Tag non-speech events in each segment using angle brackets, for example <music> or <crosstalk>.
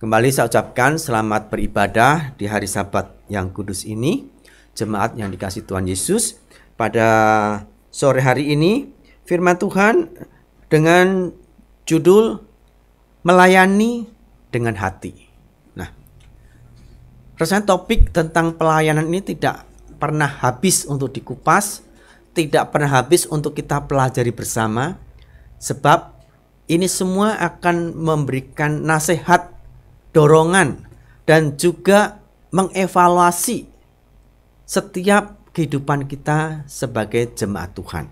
Kembali saya ucapkan selamat beribadah di hari Sabat yang kudus ini. Jemaat yang dikasih Tuhan Yesus, pada sore hari ini firman Tuhan dengan judul melayani dengan hati. Nah, rasanya topik tentang pelayanan ini tidak pernah habis untuk dikupas, tidak pernah habis untuk kita pelajari bersama sebab ini semua akan memberikan nasihat dorongan, dan juga mengevaluasi setiap kehidupan kita sebagai jemaat Tuhan.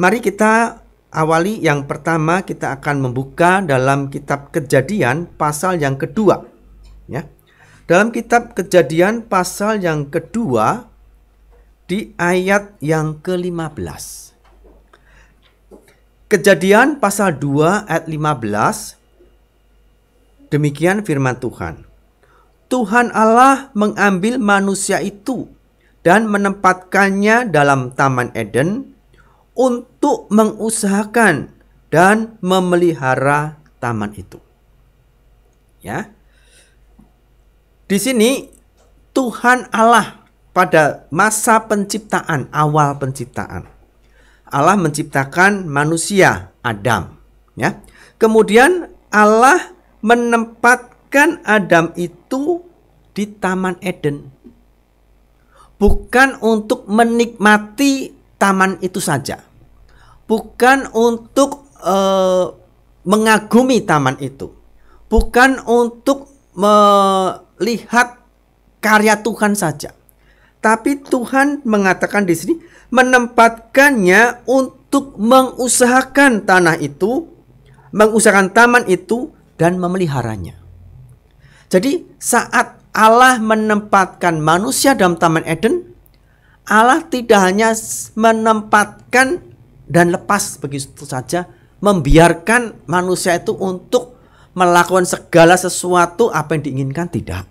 Mari kita awali yang pertama kita akan membuka dalam kitab Kejadian pasal yang kedua. Ya. Dalam kitab Kejadian pasal yang kedua di ayat yang ke-15. Kejadian pasal 2 ayat 15 Demikian firman Tuhan. Tuhan Allah mengambil manusia itu dan menempatkannya dalam Taman Eden untuk mengusahakan dan memelihara taman itu. Ya. Di sini Tuhan Allah pada masa penciptaan, awal penciptaan. Allah menciptakan manusia, Adam, ya. Kemudian Allah menempatkan Adam itu di Taman Eden. Bukan untuk menikmati taman itu saja. Bukan untuk uh, mengagumi taman itu. Bukan untuk melihat karya Tuhan saja. Tapi Tuhan mengatakan di sini menempatkannya untuk mengusahakan tanah itu, mengusahakan taman itu dan memeliharanya. Jadi saat Allah menempatkan manusia dalam Taman Eden, Allah tidak hanya menempatkan dan lepas begitu saja, membiarkan manusia itu untuk melakukan segala sesuatu apa yang diinginkan tidak.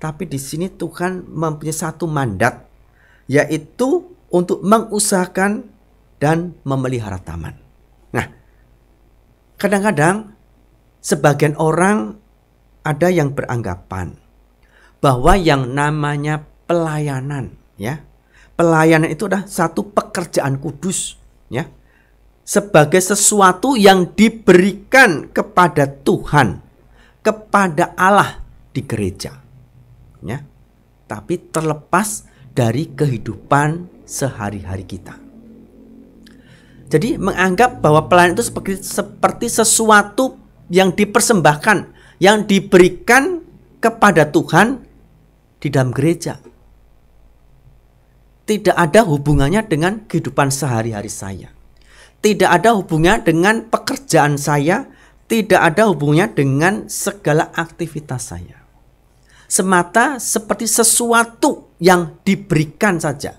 Tapi di sini Tuhan mempunyai satu mandat yaitu untuk mengusahakan dan memelihara taman. Nah, kadang-kadang sebagian orang ada yang beranggapan bahwa yang namanya pelayanan ya pelayanan itu adalah satu pekerjaan kudus ya sebagai sesuatu yang diberikan kepada Tuhan kepada Allah di gereja ya tapi terlepas dari kehidupan sehari-hari kita jadi menganggap bahwa pelayanan itu seperti seperti sesuatu yang dipersembahkan, yang diberikan kepada Tuhan di dalam gereja. Tidak ada hubungannya dengan kehidupan sehari-hari saya. Tidak ada hubungnya dengan pekerjaan saya, tidak ada hubungnya dengan segala aktivitas saya. Semata seperti sesuatu yang diberikan saja.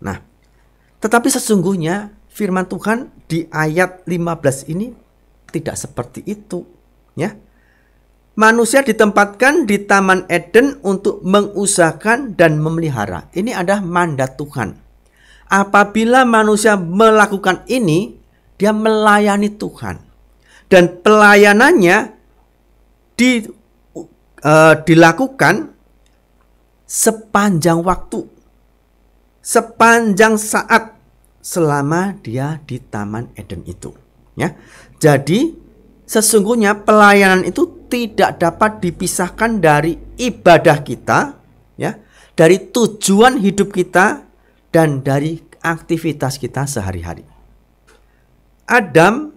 Nah, tetapi sesungguhnya firman Tuhan di ayat 15 ini tidak seperti itu, ya. Manusia ditempatkan di Taman Eden untuk mengusahakan dan memelihara. Ini adalah mandat Tuhan. Apabila manusia melakukan ini, dia melayani Tuhan. Dan pelayanannya di, uh, dilakukan sepanjang waktu, sepanjang saat selama dia di Taman Eden itu ya. Jadi sesungguhnya pelayanan itu tidak dapat dipisahkan dari ibadah kita ya, dari tujuan hidup kita dan dari aktivitas kita sehari-hari. Adam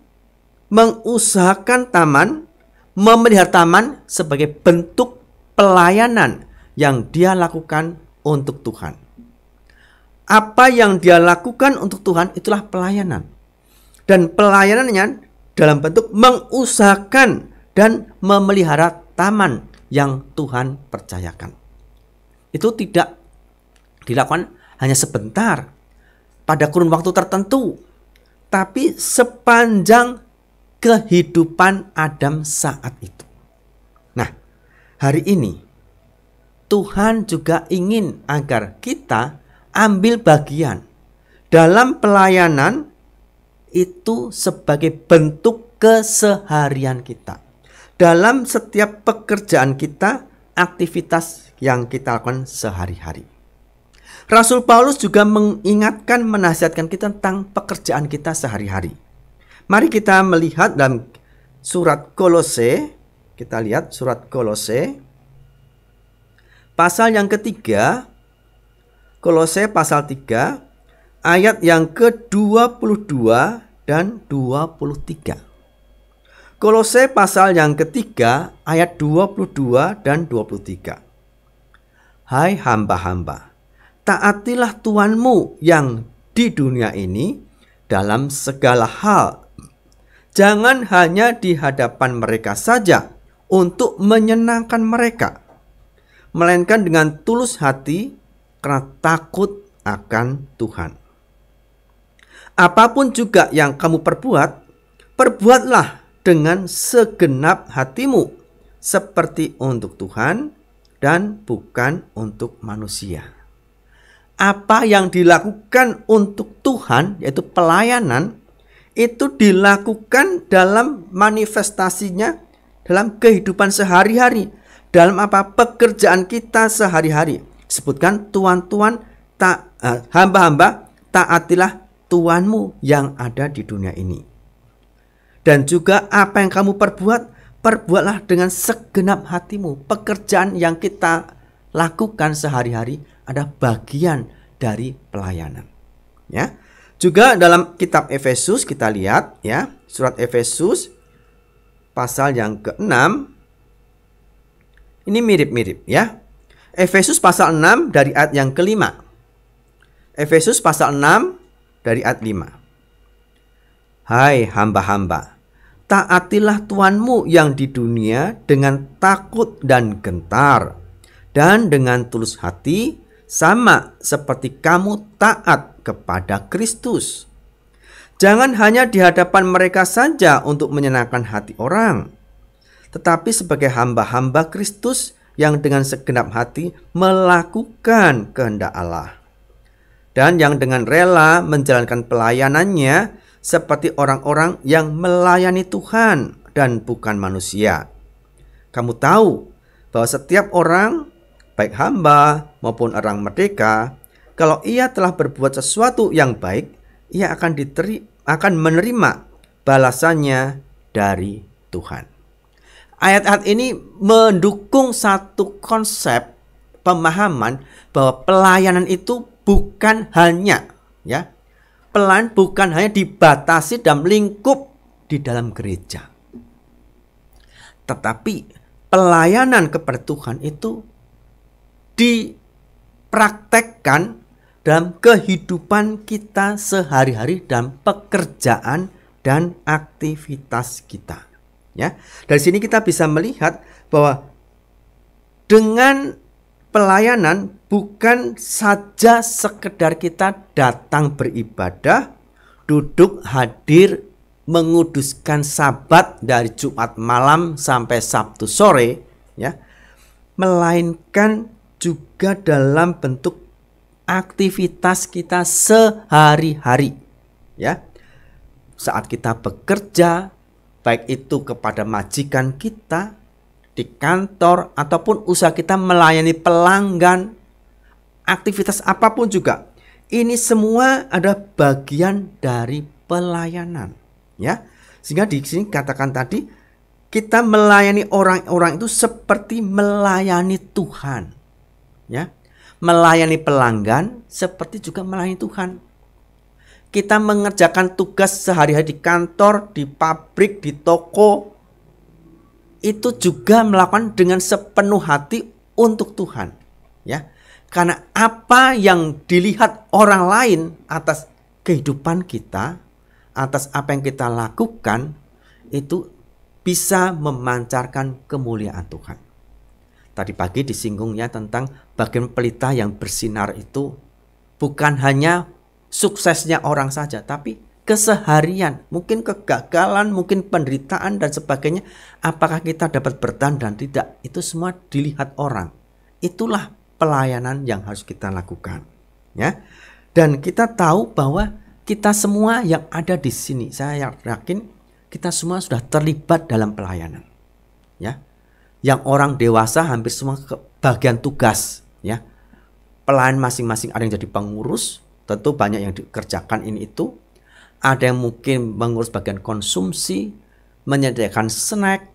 mengusahakan taman, memelihara taman sebagai bentuk pelayanan yang dia lakukan untuk Tuhan. Apa yang dia lakukan untuk Tuhan itulah pelayanan dan pelayanannya dalam bentuk mengusahakan dan memelihara taman yang Tuhan percayakan. Itu tidak dilakukan hanya sebentar pada kurun waktu tertentu, tapi sepanjang kehidupan Adam saat itu. Nah, hari ini Tuhan juga ingin agar kita ambil bagian dalam pelayanan itu sebagai bentuk keseharian kita. Dalam setiap pekerjaan kita, aktivitas yang kita lakukan sehari-hari. Rasul Paulus juga mengingatkan, menasihatkan kita tentang pekerjaan kita sehari-hari. Mari kita melihat dalam surat Kolose, kita lihat surat Kolose, pasal yang ketiga, Kolose pasal 3, ayat yang ke-22 dan 23. Kolose pasal yang ketiga ayat 22 dan 23. Hai hamba-hamba, taatilah tuanmu yang di dunia ini dalam segala hal. Jangan hanya di hadapan mereka saja untuk menyenangkan mereka, melainkan dengan tulus hati karena takut akan Tuhan apapun juga yang kamu perbuat, perbuatlah dengan segenap hatimu, seperti untuk Tuhan dan bukan untuk manusia. Apa yang dilakukan untuk Tuhan, yaitu pelayanan, itu dilakukan dalam manifestasinya dalam kehidupan sehari-hari, dalam apa pekerjaan kita sehari-hari. Sebutkan tuan-tuan tak eh, hamba-hamba taatilah Tuanmu yang ada di dunia ini. Dan juga apa yang kamu perbuat, perbuatlah dengan segenap hatimu. Pekerjaan yang kita lakukan sehari-hari ada bagian dari pelayanan. Ya. Juga dalam kitab Efesus kita lihat ya, surat Efesus pasal yang ke-6 ini mirip-mirip ya. Efesus pasal 6 dari ayat yang kelima. Efesus pasal 6 dari ayat 5. Hai hamba-hamba, taatilah Tuanmu yang di dunia dengan takut dan gentar dan dengan tulus hati sama seperti kamu taat kepada Kristus. Jangan hanya di hadapan mereka saja untuk menyenangkan hati orang, tetapi sebagai hamba-hamba Kristus yang dengan segenap hati melakukan kehendak Allah dan yang dengan rela menjalankan pelayanannya seperti orang-orang yang melayani Tuhan dan bukan manusia. Kamu tahu bahwa setiap orang, baik hamba maupun orang merdeka, kalau ia telah berbuat sesuatu yang baik, ia akan diteri akan menerima balasannya dari Tuhan. Ayat-ayat ini mendukung satu konsep pemahaman bahwa pelayanan itu bukan hanya ya pelan bukan hanya dibatasi dalam lingkup di dalam gereja. Tetapi pelayanan kepada Tuhan itu dipraktekkan dalam kehidupan kita sehari-hari dan pekerjaan dan aktivitas kita. Ya. Dari sini kita bisa melihat bahwa dengan pelayanan bukan saja sekedar kita datang beribadah, duduk hadir menguduskan sabat dari Jumat malam sampai Sabtu sore ya melainkan juga dalam bentuk aktivitas kita sehari-hari ya saat kita bekerja baik itu kepada majikan kita di kantor ataupun usaha kita melayani pelanggan aktivitas apapun juga. Ini semua ada bagian dari pelayanan, ya. Sehingga di sini katakan tadi kita melayani orang-orang itu seperti melayani Tuhan. Ya. Melayani pelanggan seperti juga melayani Tuhan. Kita mengerjakan tugas sehari-hari di kantor, di pabrik, di toko itu juga melakukan dengan sepenuh hati untuk Tuhan, ya karena apa yang dilihat orang lain atas kehidupan kita, atas apa yang kita lakukan, itu bisa memancarkan kemuliaan Tuhan. Tadi pagi disinggungnya tentang bagian pelita yang bersinar itu bukan hanya suksesnya orang saja, tapi keseharian, mungkin kegagalan, mungkin penderitaan dan sebagainya, apakah kita dapat bertahan dan tidak, itu semua dilihat orang. Itulah pelayanan yang harus kita lakukan, ya. Dan kita tahu bahwa kita semua yang ada di sini, saya ya, yakin kita semua sudah terlibat dalam pelayanan, ya. Yang orang dewasa hampir semua ke bagian tugas, ya. Pelayan masing-masing ada yang jadi pengurus, tentu banyak yang dikerjakan ini itu. Ada yang mungkin mengurus bagian konsumsi, menyediakan snack,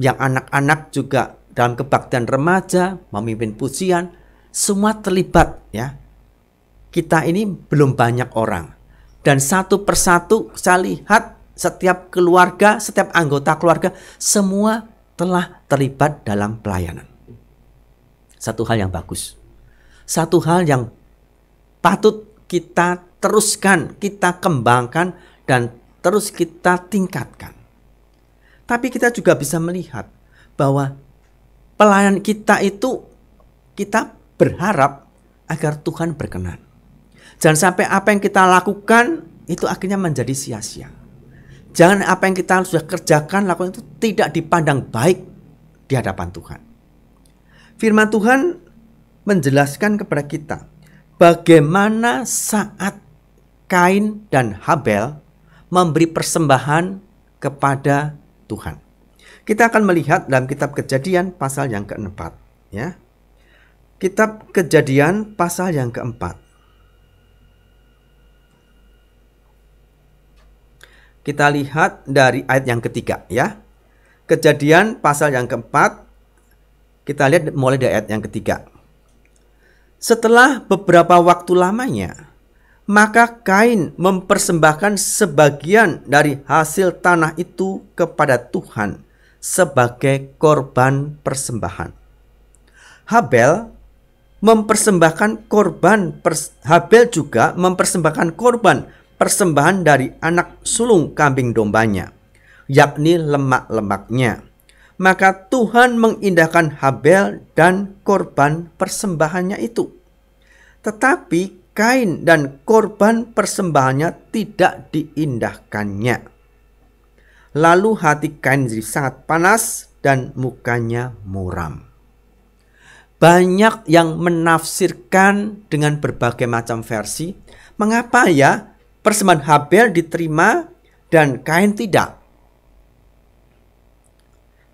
yang anak-anak juga dalam kebaktian remaja, memimpin pujian, semua terlibat ya. Kita ini belum banyak orang dan satu persatu saya lihat setiap keluarga, setiap anggota keluarga semua telah terlibat dalam pelayanan. Satu hal yang bagus. Satu hal yang patut kita teruskan, kita kembangkan dan terus kita tingkatkan. Tapi kita juga bisa melihat bahwa pelayan kita itu kita berharap agar Tuhan berkenan. Jangan sampai apa yang kita lakukan itu akhirnya menjadi sia-sia. Jangan apa yang kita sudah kerjakan lakukan itu tidak dipandang baik di hadapan Tuhan. Firman Tuhan menjelaskan kepada kita bagaimana saat Kain dan Habel memberi persembahan kepada Tuhan. Kita akan melihat dalam kitab Kejadian pasal yang keempat, ya. Kitab Kejadian pasal yang keempat. Kita lihat dari ayat yang ketiga ya. Kejadian pasal yang keempat. Kita lihat mulai dari ayat yang ketiga. Setelah beberapa waktu lamanya, maka Kain mempersembahkan sebagian dari hasil tanah itu kepada Tuhan sebagai korban persembahan. Habel mempersembahkan korban pers Habel juga mempersembahkan korban persembahan dari anak sulung kambing dombanya yakni lemak-lemaknya maka Tuhan mengindahkan Habel dan korban persembahannya itu tetapi Kain dan korban persembahannya tidak diindahkannya. Lalu hati Kain jadi sangat panas dan mukanya muram banyak yang menafsirkan dengan berbagai macam versi. Mengapa ya persembahan Habel diterima dan Kain tidak?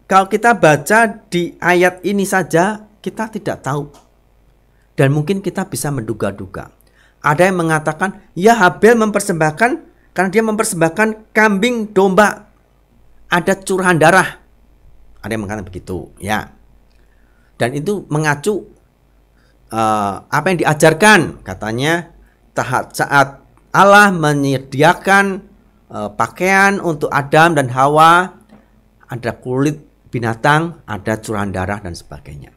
Kalau kita baca di ayat ini saja, kita tidak tahu. Dan mungkin kita bisa menduga-duga. Ada yang mengatakan, ya Habel mempersembahkan karena dia mempersembahkan kambing domba. Ada curahan darah. Ada yang mengatakan begitu, ya dan itu mengacu uh, apa yang diajarkan katanya tahap saat Allah menyediakan uh, pakaian untuk Adam dan Hawa ada kulit binatang ada curahan darah dan sebagainya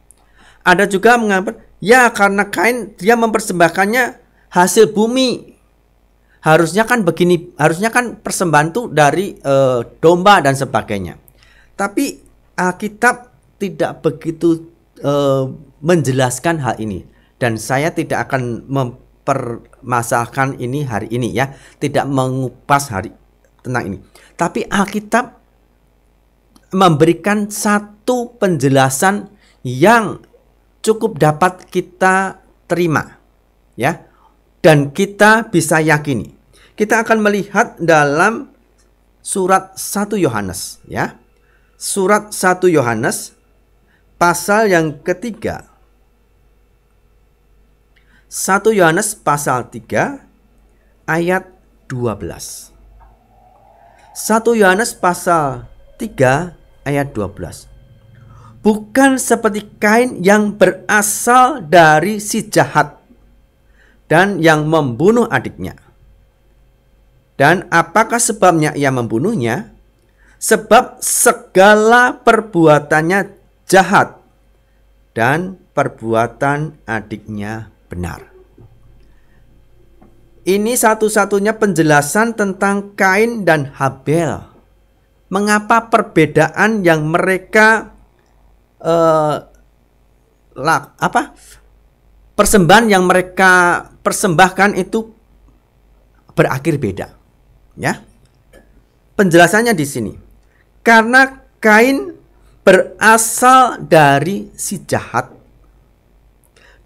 ada juga menganggap ya karena kain dia mempersembahkannya hasil bumi harusnya kan begini harusnya kan persembahan tuh dari uh, domba dan sebagainya tapi Alkitab tidak begitu Eh, menjelaskan hal ini dan saya tidak akan mempermasalahkan ini hari ini ya, tidak mengupas hari tentang ini. Tapi Alkitab memberikan satu penjelasan yang cukup dapat kita terima ya dan kita bisa yakini. Kita akan melihat dalam surat 1 Yohanes ya. Surat 1 Yohanes Pasal yang ketiga 1 Yohanes pasal 3 ayat 12 1 Yohanes pasal 3 ayat 12 Bukan seperti kain yang berasal dari si jahat dan yang membunuh adiknya. Dan apakah sebabnya ia membunuhnya? Sebab segala perbuatannya jahat dan perbuatan adiknya benar. Ini satu-satunya penjelasan tentang Kain dan Habel. Mengapa perbedaan yang mereka eh, lak, apa persembahan yang mereka persembahkan itu berakhir beda, ya? Penjelasannya di sini. Karena Kain berasal dari si jahat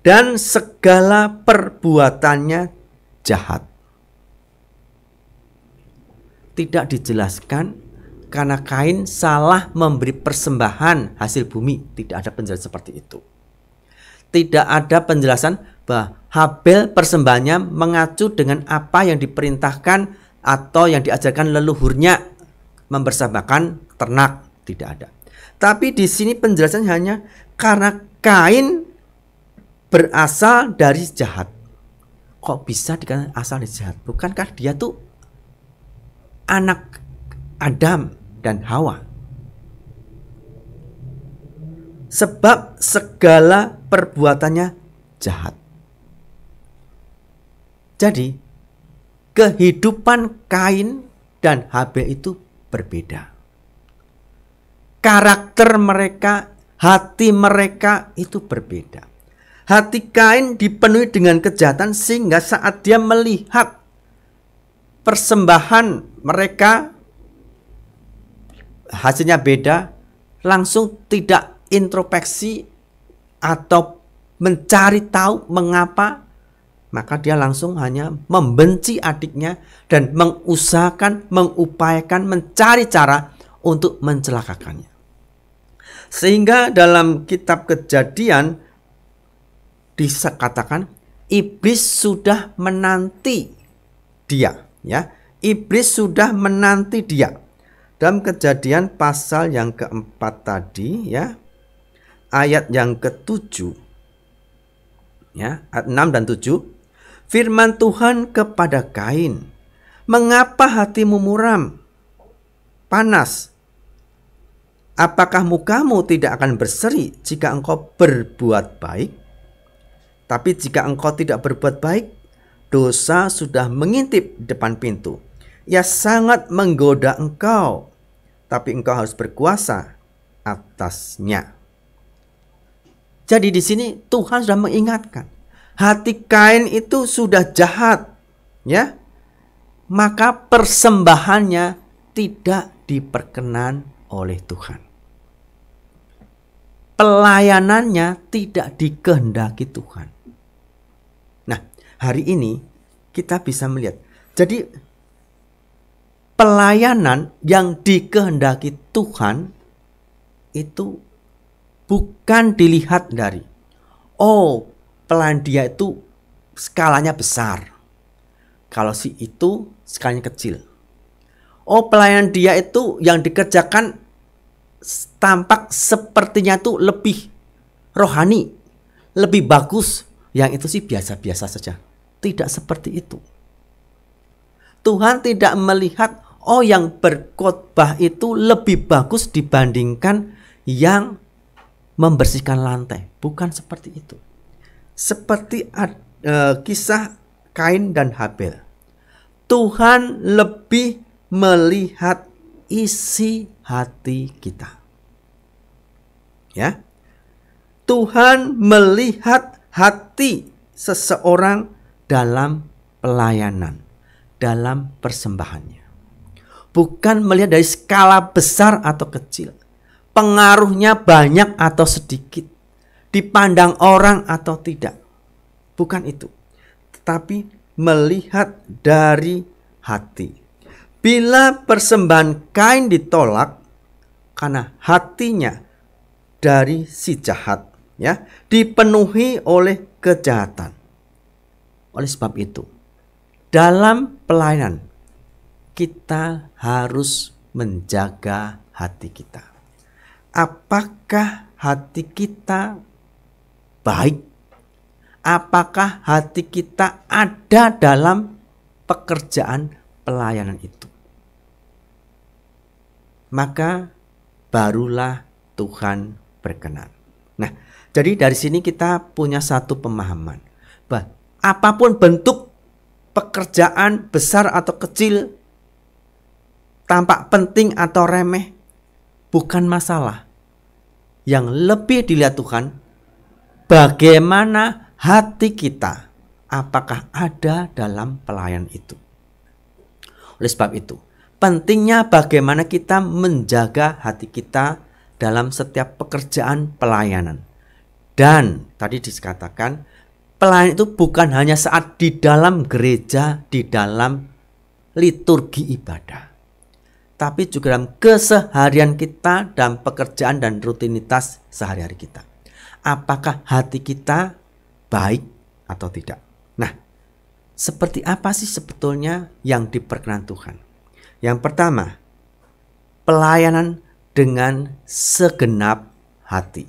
dan segala perbuatannya jahat. Tidak dijelaskan karena Kain salah memberi persembahan hasil bumi, tidak ada penjelasan seperti itu. Tidak ada penjelasan bahwa Habel persembahannya mengacu dengan apa yang diperintahkan atau yang diajarkan leluhurnya mempersembahkan ternak, tidak ada. Tapi di sini penjelasan hanya karena kain berasal dari jahat. Kok bisa dikatakan asal dari jahat? Bukankah dia tuh anak Adam dan Hawa? Sebab segala perbuatannya jahat. Jadi, kehidupan Kain dan Habel itu berbeda karakter mereka, hati mereka itu berbeda. Hati Kain dipenuhi dengan kejahatan sehingga saat dia melihat persembahan mereka hasilnya beda, langsung tidak introspeksi atau mencari tahu mengapa maka dia langsung hanya membenci adiknya dan mengusahakan, mengupayakan, mencari cara untuk mencelakakannya. Sehingga dalam kitab kejadian disekatakan iblis sudah menanti dia ya. Iblis sudah menanti dia. Dalam kejadian pasal yang keempat tadi ya ayat yang ketujuh ya ayat 6 dan 7 firman Tuhan kepada Kain mengapa hatimu muram panas Apakah mukamu tidak akan berseri jika engkau berbuat baik? Tapi jika engkau tidak berbuat baik, dosa sudah mengintip depan pintu. Ya sangat menggoda engkau, tapi engkau harus berkuasa atasnya. Jadi di sini Tuhan sudah mengingatkan, hati Kain itu sudah jahat, ya. Maka persembahannya tidak diperkenan oleh Tuhan pelayanannya tidak dikehendaki Tuhan. Nah, hari ini kita bisa melihat. Jadi pelayanan yang dikehendaki Tuhan itu bukan dilihat dari oh, pelayan dia itu skalanya besar. Kalau si itu skalanya kecil. Oh, pelayan dia itu yang dikerjakan tampak sepertinya tuh lebih rohani, lebih bagus. Yang itu sih biasa-biasa saja. Tidak seperti itu. Tuhan tidak melihat, oh yang berkhotbah itu lebih bagus dibandingkan yang membersihkan lantai. Bukan seperti itu. Seperti uh, kisah Kain dan Habel. Tuhan lebih melihat isi hati kita ya. Tuhan melihat hati seseorang dalam pelayanan, dalam persembahannya. Bukan melihat dari skala besar atau kecil, pengaruhnya banyak atau sedikit, dipandang orang atau tidak. Bukan itu. Tetapi melihat dari hati. Bila persembahan kain ditolak karena hatinya dari si jahat ya dipenuhi oleh kejahatan. Oleh sebab itu, dalam pelayanan kita harus menjaga hati kita. Apakah hati kita baik? Apakah hati kita ada dalam pekerjaan pelayanan itu? Maka barulah Tuhan berkenan. Nah, jadi dari sini kita punya satu pemahaman bahwa apapun bentuk pekerjaan besar atau kecil tampak penting atau remeh bukan masalah. Yang lebih dilihat Tuhan bagaimana hati kita apakah ada dalam pelayan itu. Oleh sebab itu, pentingnya bagaimana kita menjaga hati kita dalam setiap pekerjaan pelayanan. Dan tadi dikatakan pelayan itu bukan hanya saat di dalam gereja, di dalam liturgi ibadah. Tapi juga dalam keseharian kita, dan pekerjaan dan rutinitas sehari-hari kita. Apakah hati kita baik atau tidak? Nah, seperti apa sih sebetulnya yang diperkenan Tuhan? Yang pertama, pelayanan dengan segenap hati.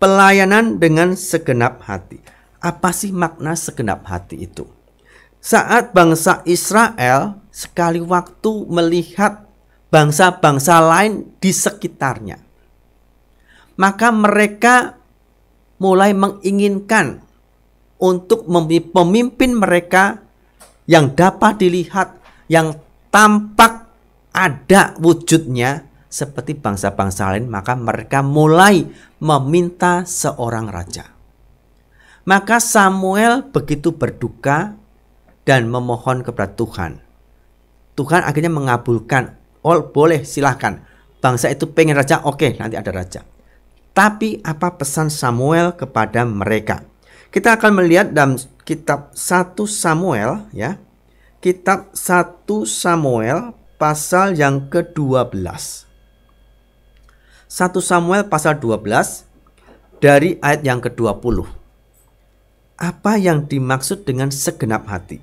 Pelayanan dengan segenap hati. Apa sih makna segenap hati itu? Saat bangsa Israel sekali waktu melihat bangsa-bangsa lain di sekitarnya, maka mereka mulai menginginkan untuk pemimpin mereka yang dapat dilihat, yang tampak ada wujudnya seperti bangsa-bangsa lain, maka mereka mulai meminta seorang raja. Maka Samuel begitu berduka dan memohon kepada Tuhan. Tuhan akhirnya mengabulkan, oh boleh silahkan. Bangsa itu pengen raja, oke nanti ada raja. Tapi apa pesan Samuel kepada mereka? Kita akan melihat dalam kitab 1 Samuel ya. Kitab 1 Samuel pasal yang ke-12. 1 Samuel pasal 12 dari ayat yang ke-20. Apa yang dimaksud dengan segenap hati?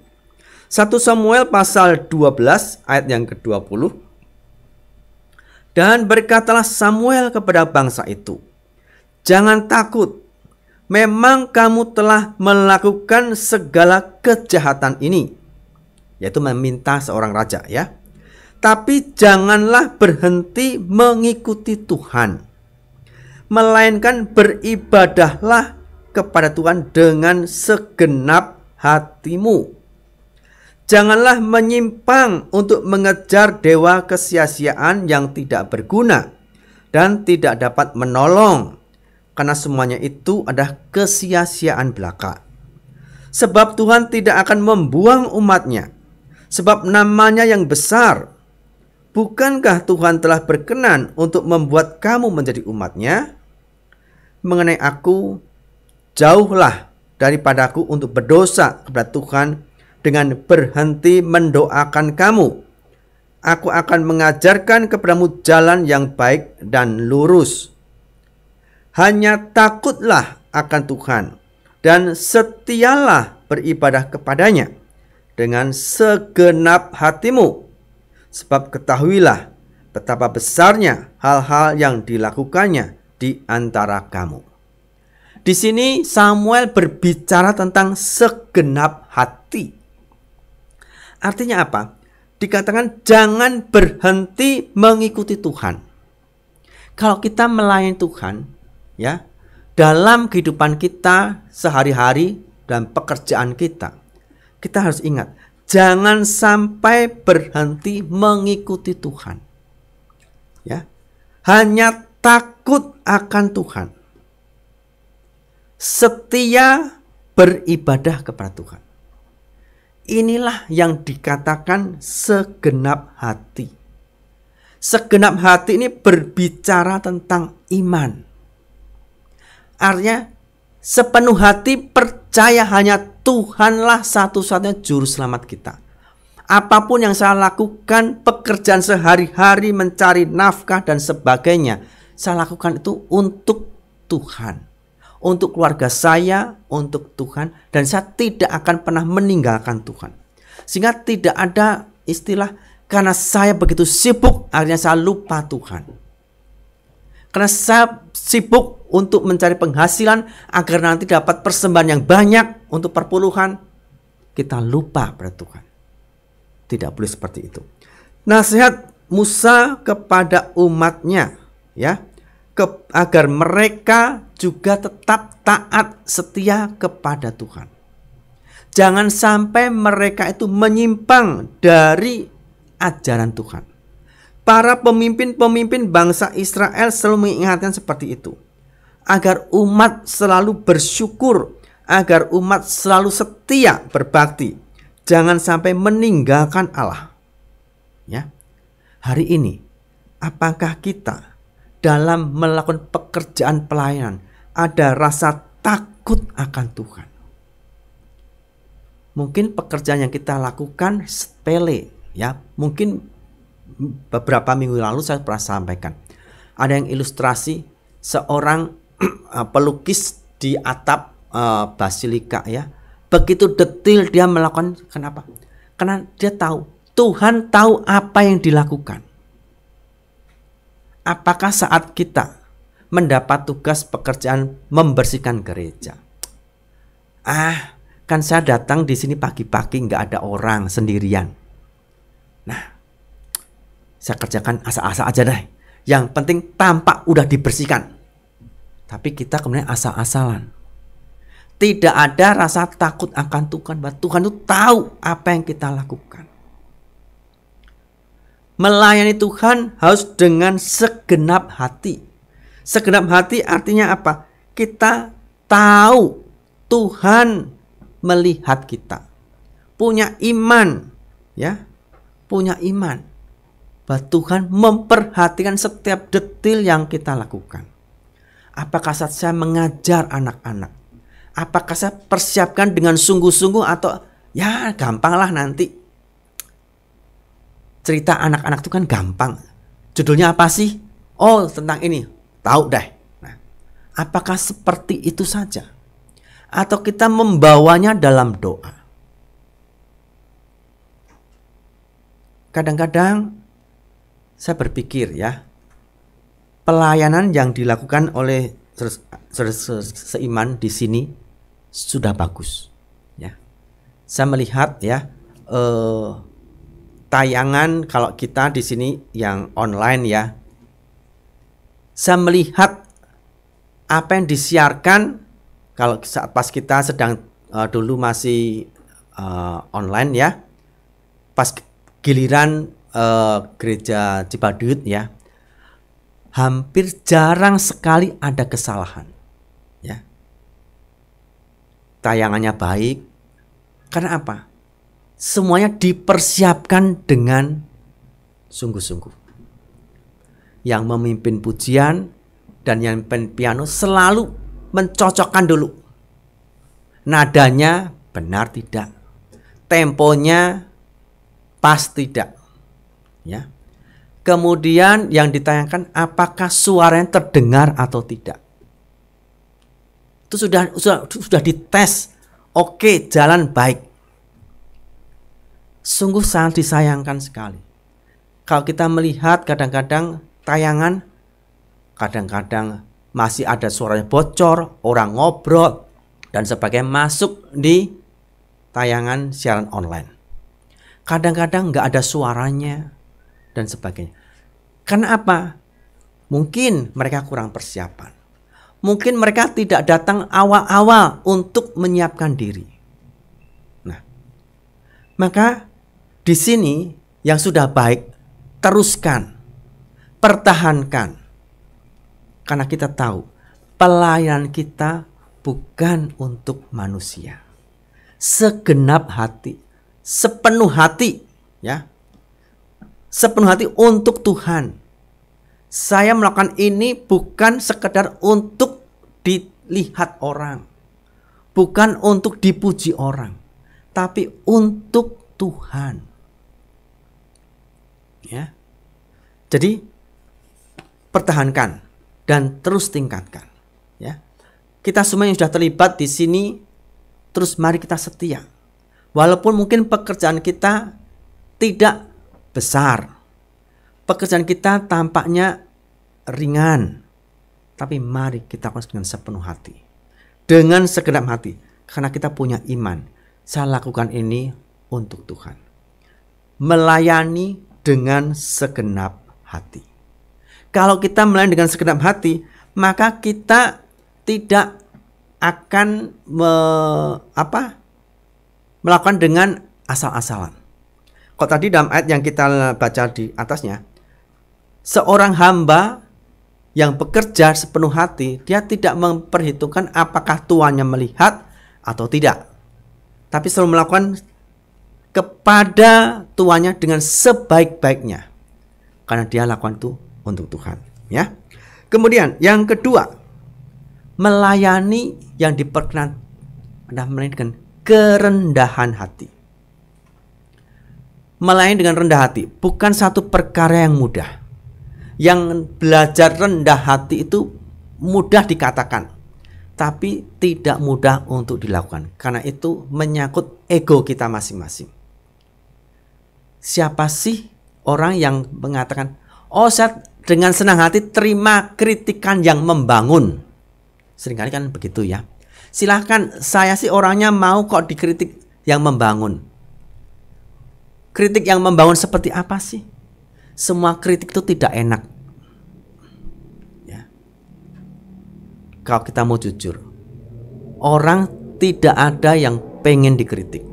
1 Samuel pasal 12 ayat yang ke-20. Dan berkatalah Samuel kepada bangsa itu, "Jangan takut, memang kamu telah melakukan segala kejahatan ini." Yaitu meminta seorang raja ya. Tapi janganlah berhenti mengikuti Tuhan. Melainkan beribadahlah kepada Tuhan dengan segenap hatimu. Janganlah menyimpang untuk mengejar dewa kesia yang tidak berguna dan tidak dapat menolong, karena semuanya itu adalah kesia belaka. Sebab Tuhan tidak akan membuang umatnya, sebab namanya yang besar, Bukankah Tuhan telah berkenan untuk membuat kamu menjadi umatnya? Mengenai aku, jauhlah daripadaku untuk berdosa kepada Tuhan dengan berhenti mendoakan kamu. Aku akan mengajarkan kepadamu jalan yang baik dan lurus. Hanya takutlah akan Tuhan dan setialah beribadah kepadanya dengan segenap hatimu Sebab ketahuilah betapa besarnya hal-hal yang dilakukannya di antara kamu. Di sini Samuel berbicara tentang segenap hati. Artinya apa? Dikatakan jangan berhenti mengikuti Tuhan. Kalau kita melayani Tuhan, ya, dalam kehidupan kita sehari-hari dan pekerjaan kita, kita harus ingat Jangan sampai berhenti mengikuti Tuhan. Ya. Hanya takut akan Tuhan. Setia beribadah kepada Tuhan. Inilah yang dikatakan segenap hati. Segenap hati ini berbicara tentang iman. Artinya sepenuh hati percaya hanya Tuhanlah satu-satunya juru selamat kita. Apapun yang saya lakukan, pekerjaan sehari-hari mencari nafkah dan sebagainya, saya lakukan itu untuk Tuhan, untuk keluarga saya, untuk Tuhan, dan saya tidak akan pernah meninggalkan Tuhan. Sehingga tidak ada istilah karena saya begitu sibuk akhirnya saya lupa Tuhan. Karena saya sibuk untuk mencari penghasilan agar nanti dapat persembahan yang banyak untuk perpuluhan, kita lupa pada Tuhan. Tidak boleh seperti itu. Nasihat Musa kepada umatnya ya ke, agar mereka juga tetap taat setia kepada Tuhan. Jangan sampai mereka itu menyimpang dari ajaran Tuhan. Para pemimpin-pemimpin bangsa Israel selalu mengingatkan seperti itu agar umat selalu bersyukur, agar umat selalu setia berbakti. Jangan sampai meninggalkan Allah. Ya. Hari ini apakah kita dalam melakukan pekerjaan pelayanan ada rasa takut akan Tuhan? Mungkin pekerjaan yang kita lakukan sepele ya. Mungkin beberapa minggu lalu saya pernah sampaikan. Ada yang ilustrasi seorang <clears throat> Ah, pelukis di atap uh, basilika ya. Begitu detil dia melakukan kenapa? Karena dia tahu Tuhan tahu apa yang dilakukan. Apakah saat kita mendapat tugas pekerjaan membersihkan gereja? Ah, kan saya datang di sini pagi-pagi nggak ada orang sendirian. Nah, saya kerjakan asa-asa aja deh. Yang penting tampak udah dibersihkan. Tapi kita kemudian asal-asalan. Tidak ada rasa takut akan Tuhan, bahwa Tuhan itu tahu apa yang kita lakukan. Melayani Tuhan harus dengan segenap hati. Segenap hati artinya apa? Kita tahu Tuhan melihat kita. Punya iman, ya. Punya iman bahwa Tuhan memperhatikan setiap detil yang kita lakukan. Apakah saat saya mengajar anak-anak? Apakah saya persiapkan dengan sungguh-sungguh atau ya gampanglah nanti? Cerita anak-anak itu kan gampang. Judulnya apa sih? Oh, tentang ini. Tahu deh. Nah, apakah seperti itu saja? Atau kita membawanya dalam doa? Kadang-kadang saya berpikir ya, pelayanan yang dilakukan oleh seiman di sini sudah bagus ya saya melihat ya eh, tayangan kalau kita di sini yang online ya saya melihat apa yang disiarkan kalau saat pas kita sedang uh, dulu masih uh, online ya pas giliran uh, gereja Cibaduyut ya hampir jarang sekali ada kesalahan. Ya. Tayangannya baik. Karena apa? Semuanya dipersiapkan dengan sungguh-sungguh. Yang memimpin pujian dan yang memimpin piano selalu mencocokkan dulu. Nadanya benar tidak. Temponya pas tidak. Ya. Kemudian yang ditayangkan apakah suaranya terdengar atau tidak. Itu sudah sudah, sudah dites. Oke, jalan baik. Sungguh sangat disayangkan sekali. Kalau kita melihat kadang-kadang tayangan kadang-kadang masih ada suaranya bocor, orang ngobrol dan sebagainya masuk di tayangan siaran online. Kadang-kadang nggak ada suaranya, dan sebagainya. Karena apa? Mungkin mereka kurang persiapan. Mungkin mereka tidak datang awal-awal untuk menyiapkan diri. Nah, maka di sini yang sudah baik teruskan, pertahankan. Karena kita tahu pelayanan kita bukan untuk manusia. Segenap hati, sepenuh hati, ya sepenuh hati untuk Tuhan. Saya melakukan ini bukan sekedar untuk dilihat orang. Bukan untuk dipuji orang, tapi untuk Tuhan. Ya. Jadi pertahankan dan terus tingkatkan, ya. Kita semua yang sudah terlibat di sini terus mari kita setia. Walaupun mungkin pekerjaan kita tidak besar. Pekerjaan kita tampaknya ringan. Tapi mari kita lakukan dengan sepenuh hati. Dengan segenap hati. Karena kita punya iman. Saya lakukan ini untuk Tuhan. Melayani dengan segenap hati. Kalau kita melayani dengan segenap hati, maka kita tidak akan me, apa, melakukan dengan asal-asalan. Kok tadi dalam ayat yang kita baca di atasnya, seorang hamba yang bekerja sepenuh hati, dia tidak memperhitungkan apakah tuannya melihat atau tidak. Tapi selalu melakukan kepada tuannya dengan sebaik-baiknya. Karena dia lakukan itu untuk Tuhan, ya. Kemudian yang kedua, melayani yang diperkenan anda melayani kerendahan hati melayani dengan rendah hati bukan satu perkara yang mudah. Yang belajar rendah hati itu mudah dikatakan, tapi tidak mudah untuk dilakukan karena itu menyangkut ego kita masing-masing. Siapa sih orang yang mengatakan, "Oh, saya dengan senang hati terima kritikan yang membangun." Seringkali kan begitu ya. Silahkan, saya sih orangnya mau kok dikritik yang membangun Kritik yang membangun seperti apa sih? Semua kritik itu tidak enak. Ya. Kalau kita mau jujur, orang tidak ada yang pengen dikritik.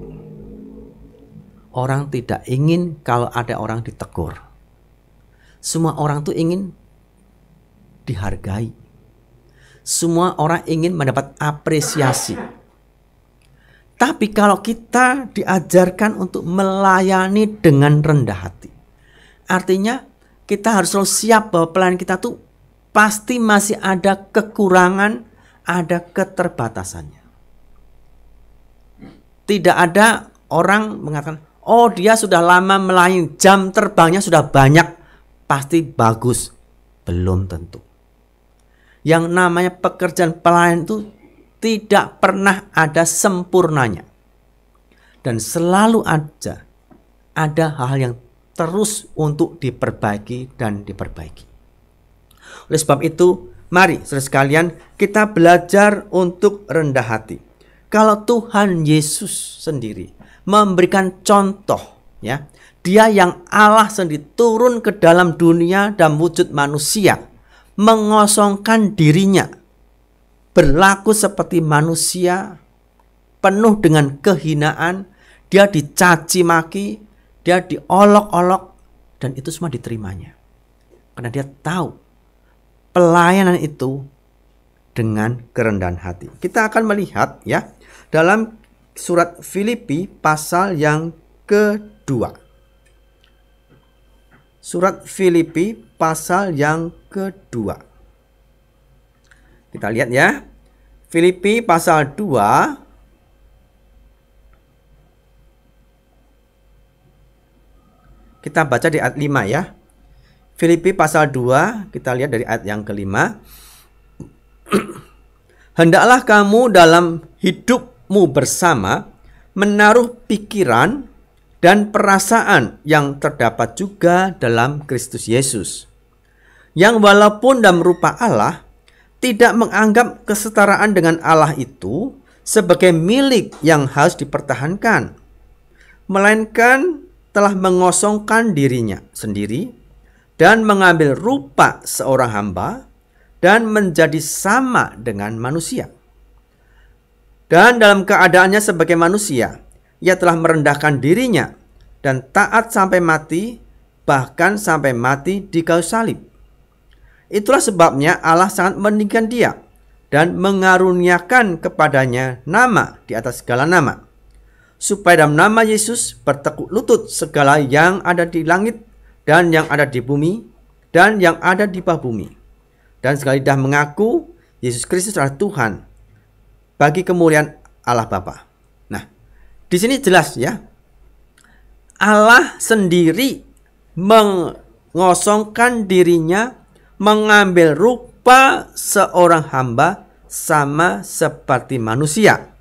Orang tidak ingin kalau ada orang ditegur. Semua orang tuh ingin dihargai. Semua orang ingin mendapat apresiasi. Tapi kalau kita diajarkan untuk melayani dengan rendah hati. Artinya kita harus selalu siap bahwa pelayanan kita tuh pasti masih ada kekurangan, ada keterbatasannya. Tidak ada orang mengatakan, oh dia sudah lama melayani, jam terbangnya sudah banyak, pasti bagus. Belum tentu. Yang namanya pekerjaan pelayan itu tidak pernah ada sempurnanya. Dan selalu ada ada hal yang terus untuk diperbaiki dan diperbaiki. Oleh sebab itu, mari saudara sekalian kita belajar untuk rendah hati. Kalau Tuhan Yesus sendiri memberikan contoh ya, dia yang Allah sendiri turun ke dalam dunia dan wujud manusia mengosongkan dirinya berlaku seperti manusia, penuh dengan kehinaan, dia dicaci maki, dia diolok-olok, dan itu semua diterimanya. Karena dia tahu pelayanan itu dengan kerendahan hati. Kita akan melihat ya dalam surat Filipi pasal yang kedua. Surat Filipi pasal yang kedua. Kita lihat ya. Filipi pasal 2 Kita baca di ayat 5 ya. Filipi pasal 2 kita lihat dari ayat yang kelima. <clears throat> Hendaklah kamu dalam hidupmu bersama menaruh pikiran dan perasaan yang terdapat juga dalam Kristus Yesus. Yang walaupun dan rupa Allah tidak menganggap kesetaraan dengan Allah itu sebagai milik yang harus dipertahankan, melainkan telah mengosongkan dirinya sendiri dan mengambil rupa seorang hamba dan menjadi sama dengan manusia. Dan dalam keadaannya sebagai manusia, ia telah merendahkan dirinya dan taat sampai mati, bahkan sampai mati di kayu salib. Itulah sebabnya Allah sangat meninggikan dia dan mengaruniakan kepadanya nama di atas segala nama. Supaya dalam nama Yesus bertekuk lutut segala yang ada di langit dan yang ada di bumi dan yang ada di bawah bumi. Dan segala lidah mengaku Yesus Kristus adalah Tuhan bagi kemuliaan Allah Bapa. Nah, di sini jelas ya. Allah sendiri mengosongkan dirinya mengambil rupa seorang hamba sama seperti manusia,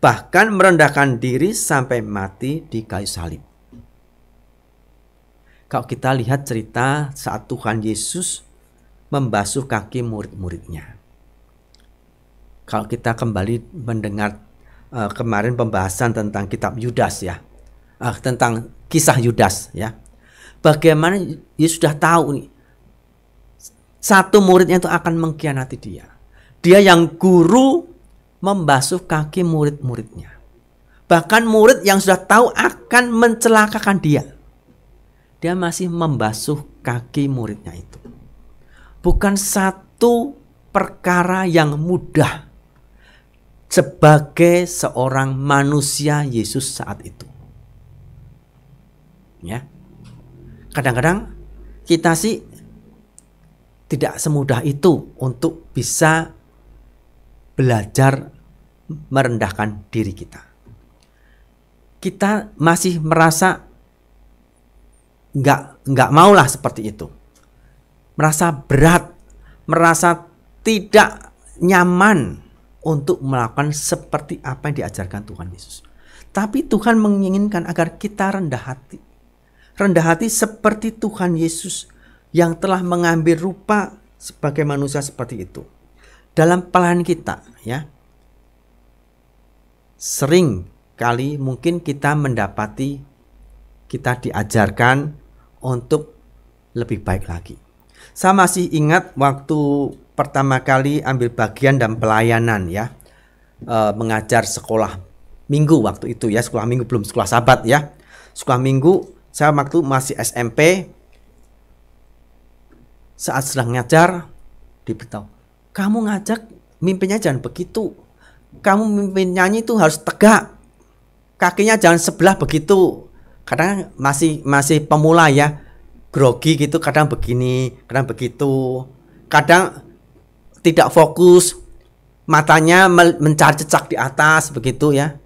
bahkan merendahkan diri sampai mati di kayu salib. Kalau kita lihat cerita saat Tuhan Yesus membasuh kaki murid-muridnya. Kalau kita kembali mendengar uh, kemarin pembahasan tentang kitab Yudas ya, uh, tentang kisah Yudas ya. Bagaimana Yesus sudah tahu nih satu muridnya itu akan mengkhianati dia. Dia yang guru membasuh kaki murid-muridnya. Bahkan murid yang sudah tahu akan mencelakakan dia. Dia masih membasuh kaki muridnya itu. Bukan satu perkara yang mudah sebagai seorang manusia Yesus saat itu. Ya. Kadang-kadang kita sih tidak semudah itu untuk bisa belajar merendahkan diri kita. Kita masih merasa nggak nggak maulah seperti itu, merasa berat, merasa tidak nyaman untuk melakukan seperti apa yang diajarkan Tuhan Yesus. Tapi Tuhan menginginkan agar kita rendah hati, rendah hati seperti Tuhan Yesus yang telah mengambil rupa sebagai manusia seperti itu. Dalam pelayanan kita, ya. Sering kali mungkin kita mendapati kita diajarkan untuk lebih baik lagi. Saya masih ingat waktu pertama kali ambil bagian dan pelayanan ya. E, mengajar sekolah minggu waktu itu ya, sekolah minggu belum sekolah sabat ya. Sekolah minggu saya waktu masih SMP saat sedang ngajar diberitahu kamu ngajak mimpinya jangan begitu kamu mimpin nyanyi itu harus tegak kakinya jangan sebelah begitu kadang masih masih pemula ya grogi gitu kadang begini kadang begitu kadang tidak fokus matanya mencari cecak di atas begitu ya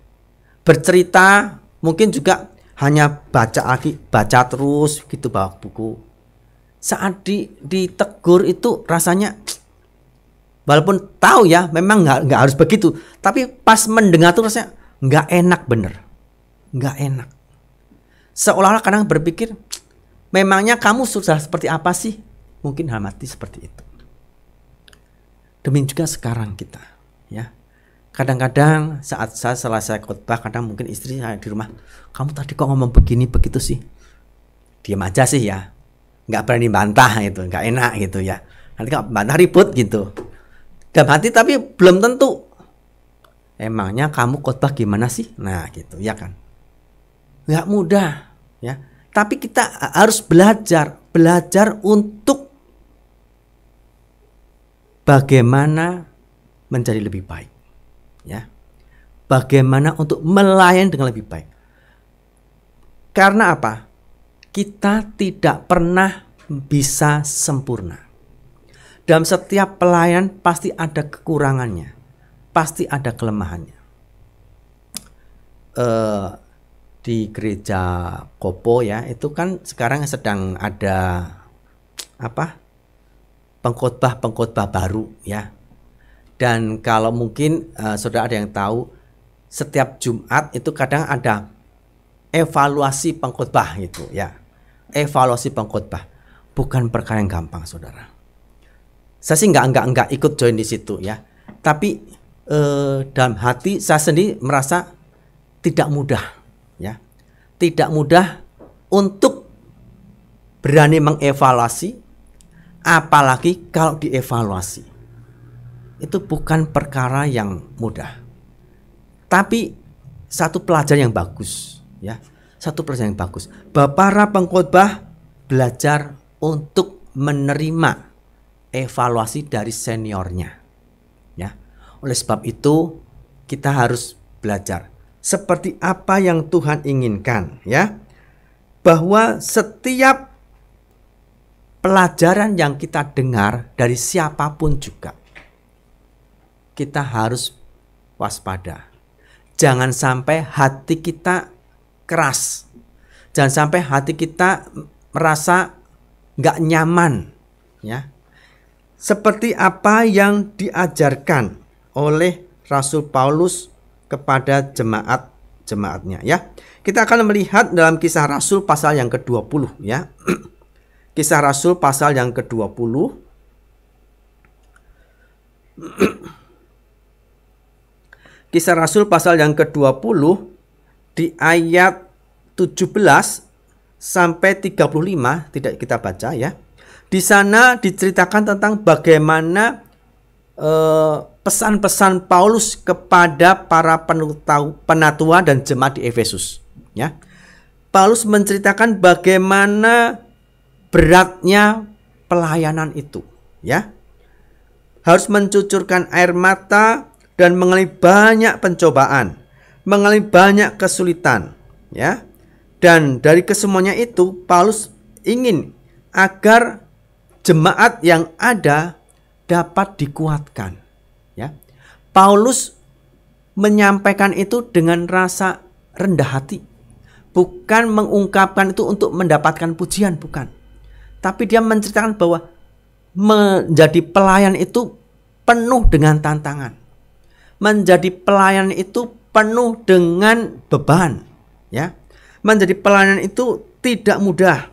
bercerita mungkin juga hanya baca lagi baca terus gitu bawa buku saat di ditegur itu rasanya walaupun tahu ya memang nggak nggak harus begitu tapi pas mendengar tuh rasanya nggak enak bener nggak enak seolah-olah kadang berpikir memangnya kamu sudah seperti apa sih mungkin hal mati seperti itu demi juga sekarang kita ya kadang-kadang saat saya selesai khotbah kadang mungkin istri saya di rumah kamu tadi kok ngomong begini begitu sih diam aja sih ya nggak berani bantah gitu nggak enak gitu ya nanti kalau bantah ribut gitu dalam hati tapi belum tentu emangnya kamu khotbah gimana sih nah gitu ya kan nggak mudah ya tapi kita harus belajar belajar untuk bagaimana menjadi lebih baik ya bagaimana untuk melayan dengan lebih baik karena apa kita tidak pernah bisa sempurna. Dalam setiap pelayan pasti ada kekurangannya, pasti ada kelemahannya. Uh, di gereja Kopo ya, itu kan sekarang sedang ada apa? pengkhotbah-pengkhotbah baru ya. Dan kalau mungkin uh, saudara ada yang tahu setiap Jumat itu kadang ada evaluasi pengkhotbah gitu ya evaluasi pengkhotbah bukan perkara yang gampang, saudara. Saya sih nggak nggak nggak ikut join di situ ya, tapi eh, dalam hati saya sendiri merasa tidak mudah, ya, tidak mudah untuk berani mengevaluasi, apalagi kalau dievaluasi. Itu bukan perkara yang mudah. Tapi satu pelajaran yang bagus, ya satu pelajaran yang bagus. Para pengkhotbah belajar untuk menerima evaluasi dari seniornya. Ya. Oleh sebab itu kita harus belajar seperti apa yang Tuhan inginkan, ya. Bahwa setiap pelajaran yang kita dengar dari siapapun juga kita harus waspada. Jangan sampai hati kita keras. Jangan sampai hati kita merasa nggak nyaman, ya. Seperti apa yang diajarkan oleh Rasul Paulus kepada jemaat-jemaatnya, ya. Kita akan melihat dalam kisah Rasul pasal yang ke-20, ya. <clears throat> kisah Rasul pasal yang ke-20 <clears throat> Kisah Rasul pasal yang ke-20 di ayat 17 sampai 35 tidak kita baca ya. Di sana diceritakan tentang bagaimana eh, pesan-pesan eh, Paulus kepada para penatua dan jemaat di Efesus ya. Paulus menceritakan bagaimana beratnya pelayanan itu ya. Harus mencucurkan air mata dan mengalami banyak pencobaan mengalami banyak kesulitan, ya. Dan dari kesemuanya itu Paulus ingin agar jemaat yang ada dapat dikuatkan, ya. Paulus menyampaikan itu dengan rasa rendah hati. Bukan mengungkapkan itu untuk mendapatkan pujian, bukan. Tapi dia menceritakan bahwa menjadi pelayan itu penuh dengan tantangan. Menjadi pelayan itu penuh dengan beban ya menjadi pelayanan itu tidak mudah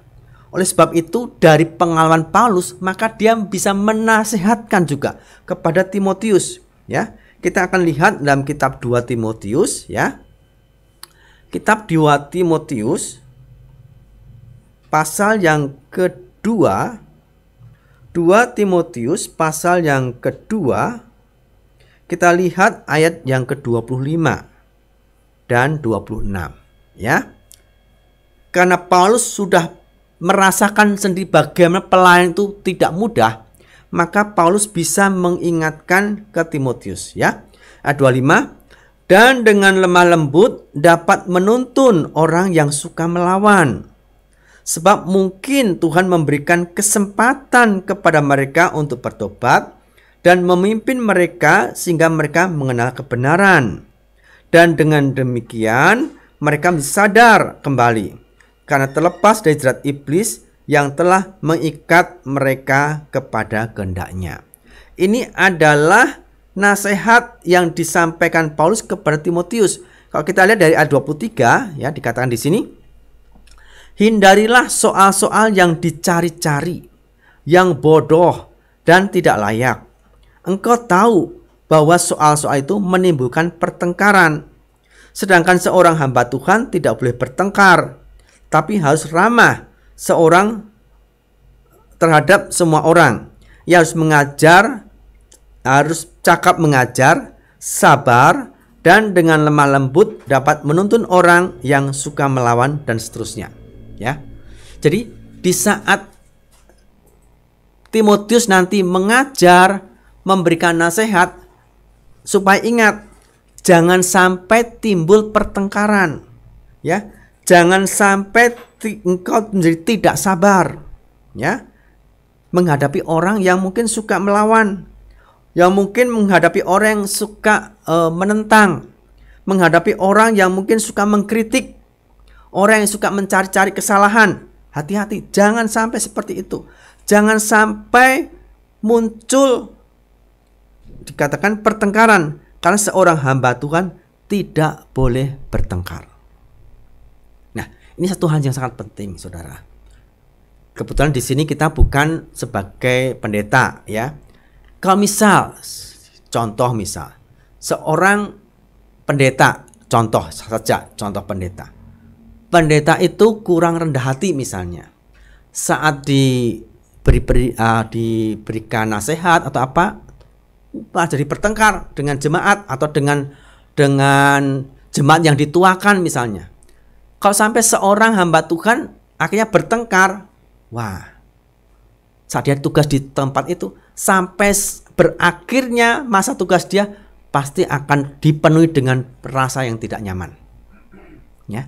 oleh sebab itu dari pengalaman Paulus maka dia bisa menasihatkan juga kepada Timotius ya kita akan lihat dalam kitab 2 Timotius ya kitab 2 Timotius pasal yang kedua 2 Timotius pasal yang kedua kita lihat ayat yang ke-25 dan 26 ya. Karena Paulus sudah merasakan sendiri bagaimana pelayan itu tidak mudah, maka Paulus bisa mengingatkan ke Timotius ya. Ayat 25 dan dengan lemah lembut dapat menuntun orang yang suka melawan. Sebab mungkin Tuhan memberikan kesempatan kepada mereka untuk bertobat dan memimpin mereka sehingga mereka mengenal kebenaran. Dan dengan demikian mereka sadar kembali karena terlepas dari jerat iblis yang telah mengikat mereka kepada kehendaknya. Ini adalah nasihat yang disampaikan Paulus kepada Timotius. Kalau kita lihat dari ayat 23 ya dikatakan di sini hindarilah soal-soal yang dicari-cari, yang bodoh dan tidak layak engkau tahu bahwa soal-soal itu menimbulkan pertengkaran. Sedangkan seorang hamba Tuhan tidak boleh bertengkar, tapi harus ramah seorang terhadap semua orang. Ia harus mengajar, harus cakap mengajar, sabar, dan dengan lemah lembut dapat menuntun orang yang suka melawan dan seterusnya. Ya. Jadi di saat Timotius nanti mengajar, memberikan nasihat supaya ingat jangan sampai timbul pertengkaran ya jangan sampai engkau menjadi tidak sabar ya menghadapi orang yang mungkin suka melawan yang mungkin menghadapi orang yang suka uh, menentang menghadapi orang yang mungkin suka mengkritik orang yang suka mencari-cari kesalahan hati-hati jangan sampai seperti itu jangan sampai muncul dikatakan pertengkaran karena seorang hamba Tuhan tidak boleh bertengkar. Nah, ini satu hal yang sangat penting, saudara. Kebetulan di sini kita bukan sebagai pendeta, ya. Kalau misal, contoh misal, seorang pendeta, contoh saja, contoh pendeta. Pendeta itu kurang rendah hati misalnya. Saat diberi, uh, diberikan nasihat atau apa, malah jadi bertengkar dengan jemaat atau dengan dengan jemaat yang dituakan misalnya. Kalau sampai seorang hamba Tuhan akhirnya bertengkar, wah. Saat dia tugas di tempat itu sampai berakhirnya masa tugas dia pasti akan dipenuhi dengan rasa yang tidak nyaman. Ya.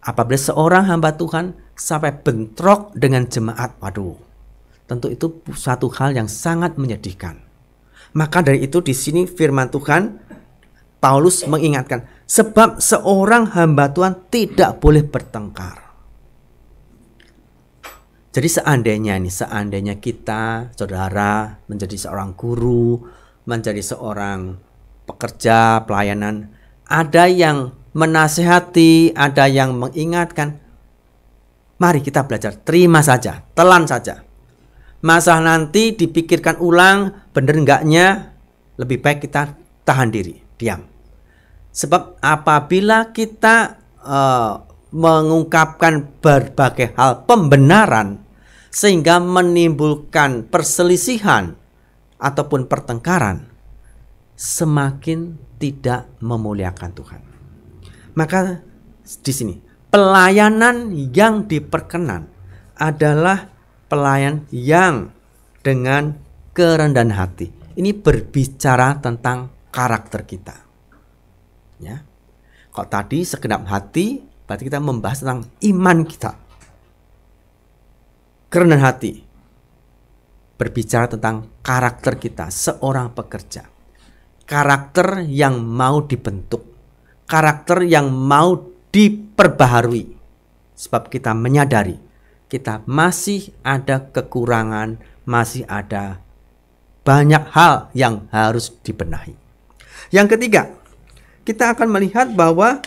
Apabila seorang hamba Tuhan sampai bentrok dengan jemaat, waduh. Tentu itu satu hal yang sangat menyedihkan. Maka dari itu di sini firman Tuhan Paulus mengingatkan sebab seorang hamba Tuhan tidak boleh bertengkar. Jadi seandainya nih, seandainya kita saudara menjadi seorang guru, menjadi seorang pekerja pelayanan, ada yang menasehati, ada yang mengingatkan. Mari kita belajar terima saja, telan saja masalah nanti dipikirkan ulang bener enggaknya lebih baik kita tahan diri diam sebab apabila kita uh, mengungkapkan berbagai hal pembenaran sehingga menimbulkan perselisihan ataupun pertengkaran semakin tidak memuliakan Tuhan. Maka di sini pelayanan yang diperkenan adalah pelayan yang dengan kerendahan hati. Ini berbicara tentang karakter kita. Ya. Kalau tadi segenap hati, berarti kita membahas tentang iman kita. Kerendahan hati berbicara tentang karakter kita seorang pekerja. Karakter yang mau dibentuk, karakter yang mau diperbaharui. Sebab kita menyadari kita masih ada kekurangan, masih ada banyak hal yang harus dibenahi. Yang ketiga, kita akan melihat bahwa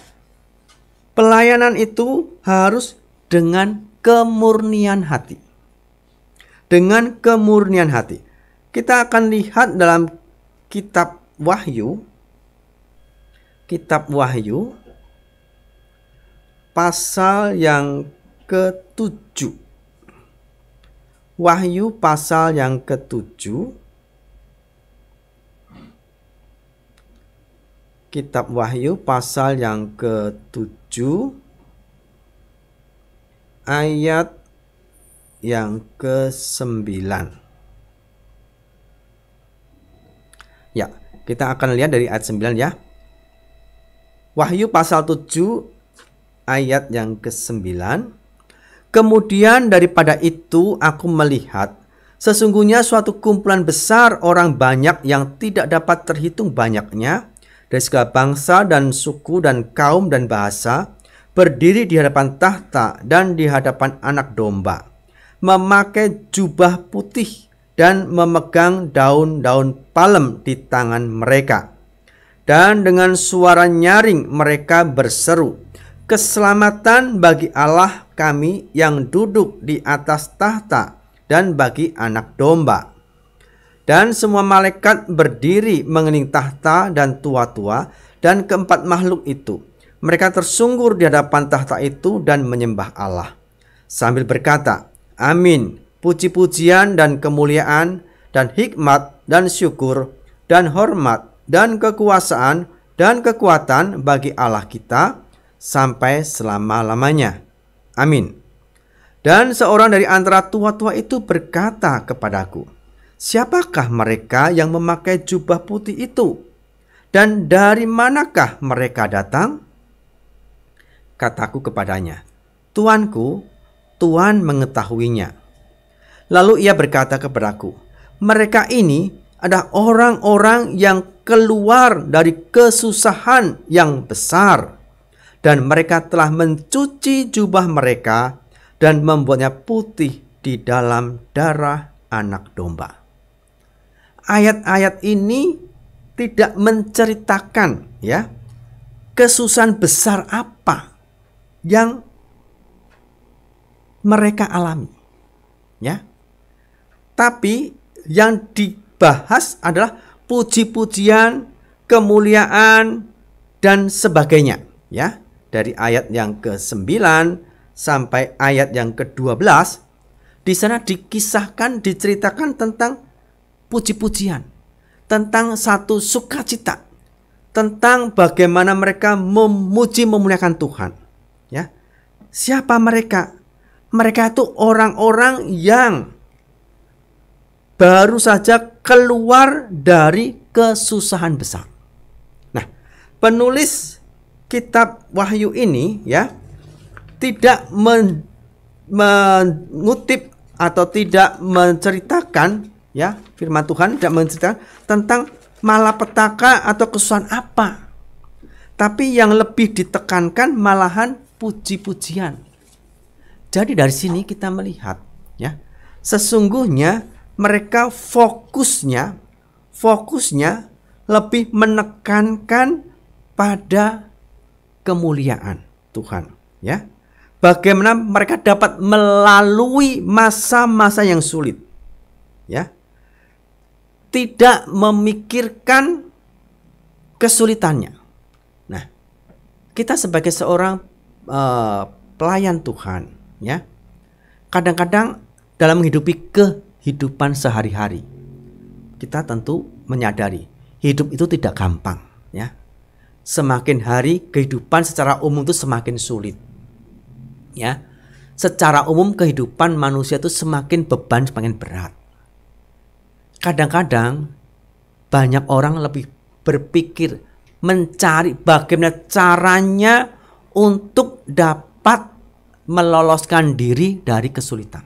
pelayanan itu harus dengan kemurnian hati. Dengan kemurnian hati. Kita akan lihat dalam kitab Wahyu kitab Wahyu pasal yang ketujuh. Wahyu pasal yang ketujuh. Kitab Wahyu pasal yang ketujuh ayat yang kesembilan. Ya, kita akan lihat dari ayat 9 ya. Wahyu pasal 7 ayat yang ke-9 Kemudian daripada itu aku melihat sesungguhnya suatu kumpulan besar orang banyak yang tidak dapat terhitung banyaknya dari segala bangsa dan suku dan kaum dan bahasa berdiri di hadapan tahta dan di hadapan anak domba memakai jubah putih dan memegang daun-daun palem di tangan mereka dan dengan suara nyaring mereka berseru Keselamatan bagi Allah kami yang duduk di atas tahta dan bagi anak domba. Dan semua malaikat berdiri mengening tahta dan tua-tua dan keempat makhluk itu. Mereka tersungkur di hadapan tahta itu dan menyembah Allah. Sambil berkata, Amin, puji-pujian dan kemuliaan dan hikmat dan syukur dan hormat dan kekuasaan dan kekuatan bagi Allah kita sampai selama-lamanya. Amin. Dan seorang dari antara tua-tua itu berkata kepadaku, "Siapakah mereka yang memakai jubah putih itu? Dan dari manakah mereka datang?" Kataku kepadanya, "Tuanku, Tuhan mengetahuinya." Lalu ia berkata kepadaku, "Mereka ini adalah orang-orang yang keluar dari kesusahan yang besar." dan mereka telah mencuci jubah mereka dan membuatnya putih di dalam darah anak domba. Ayat-ayat ini tidak menceritakan ya kesusahan besar apa yang mereka alami. Ya. Tapi yang dibahas adalah puji-pujian, kemuliaan dan sebagainya, ya dari ayat yang ke-9 sampai ayat yang ke-12 di sana dikisahkan diceritakan tentang puji-pujian, tentang satu sukacita, tentang bagaimana mereka memuji memuliakan Tuhan, ya. Siapa mereka? Mereka itu orang-orang yang baru saja keluar dari kesusahan besar. Nah, penulis kitab wahyu ini ya tidak men, mengutip atau tidak menceritakan ya firman Tuhan tidak menceritakan tentang malapetaka atau kesusahan apa tapi yang lebih ditekankan malahan puji-pujian jadi dari sini kita melihat ya sesungguhnya mereka fokusnya fokusnya lebih menekankan pada kemuliaan Tuhan, ya. Bagaimana mereka dapat melalui masa-masa yang sulit, ya. Tidak memikirkan kesulitannya. Nah, kita sebagai seorang uh, pelayan Tuhan, ya. Kadang-kadang dalam menghidupi kehidupan sehari-hari, kita tentu menyadari hidup itu tidak gampang semakin hari kehidupan secara umum itu semakin sulit. Ya. Secara umum kehidupan manusia itu semakin beban semakin berat. Kadang-kadang banyak orang lebih berpikir mencari bagaimana caranya untuk dapat meloloskan diri dari kesulitan.